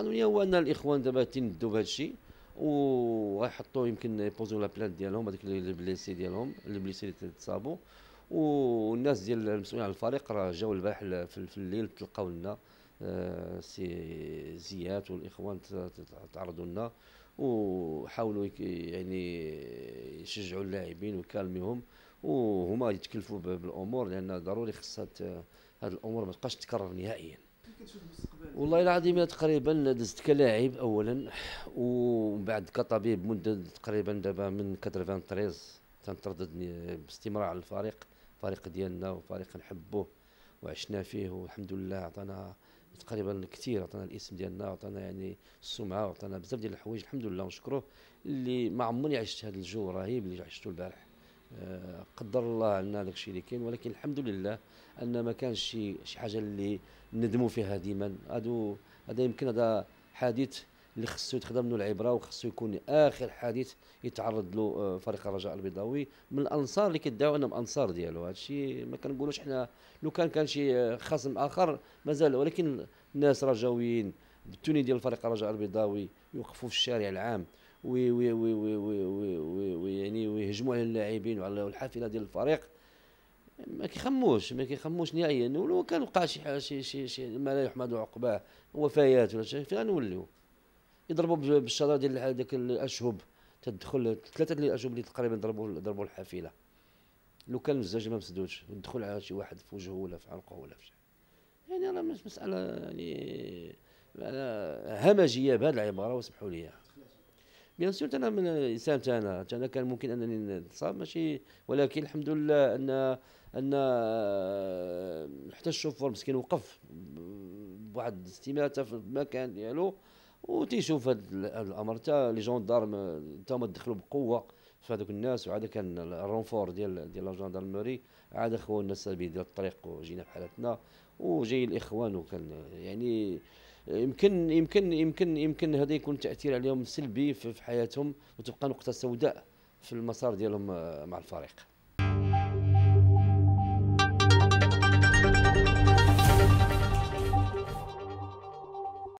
القانونيه هو ان الاخوان دابا تندوا بهذا الشيء ويحطوا يمكن يبوزوا لا بلانت ديالهم هذوك لي بليسي ديالهم لي بليسي اللي تصابوا والناس ديال المسؤولين على الفريق راه جاوا البارح في الليل تلقاو لنا آه، سي زيات والاخوان تعرضوا لنا وحاولوا يعني يشجعوا اللاعبين ويكالميهم وهما يتكلفوا بالامور لان ضروري خصها هذه الامور ما تبقاش تكرر نهائيا كتشوف المستقبل والله العظيم تقريبا دزت كلاعب اولا ومن بعد كطبيب مده تقريبا دابا من 93 تنتردد باستمرار على الفريق الفريق ديالنا وفريق نحبوه وعشنا فيه والحمد لله عطانا تقريبا كثير عطانا الاسم ديالنا عطانا يعني السمعه وعطانا بزاف ديال الحوايج الحمد لله ونشكروه اللي ما عمرني عشت هذا الجو الرهيب اللي عشته البارح قدر الله عنا داك الشيء اللي كاين ولكن الحمد لله ان ما كانش شي شي حاجه اللي ندموا فيها ديما هادو هذا يمكن هذا حديث اللي خصو يتخدم منه العبره وخصو يكون اخر حديث يتعرض له آه، فريق الرجاء البيضاوي من الانصار اللي كيدعوا انهم انصار ديالو هذا الشيء ما كنقولوش حنا لو كان كان شي خصم اخر مازال ولكن الناس رجاويين بالتوني ديال فريق الرجاء البيضاوي يوقفوا في الشارع العام وي وي وي وي وي وي وي وي يعني ويهجموا على اللاعبين وعلى الحافله ديال الفريق ما كيخموش ما كيخموش نهائيا ولو كان وقع شي شي شي, شي ما لا يحمد عقباه وفيات ولا شي فين غنوليو يضربوا بالشجره ديال هذاك الاشهب تدخل ثلاثه ديال الاشهب اللي تقريبا ضربوا ضربوا الحافله لو كان الزجاج ما مسدودش ودخل على شي واحد في وجهه ولا في عنقه ولا في شي يعني راه مساله يعني همجيه بهذه العباره واسمحوا لي بيان سور انا من انسان تاعنا تاعنا كان ممكن انني نتصاب ماشي ولكن الحمد لله ان ان آه، حتى الشوفور مسكين وقف بواحد الاستماته في المكان ديالو وتيشوف هذا الامر تا لي جوندارم تا هما دخلوا بقوه في هذوك الناس وعاد كان الرونفور ديال ديال لا عاد خو الناس ديال الطريق وجينا في حالتنا وجاي الاخوان وكان يعني يمكن يمكن يمكن يمكن هذا يكون تاثير عليهم سلبي في حياتهم وتبقى نقطه سوداء في المسار ديالهم آه، مع الفريق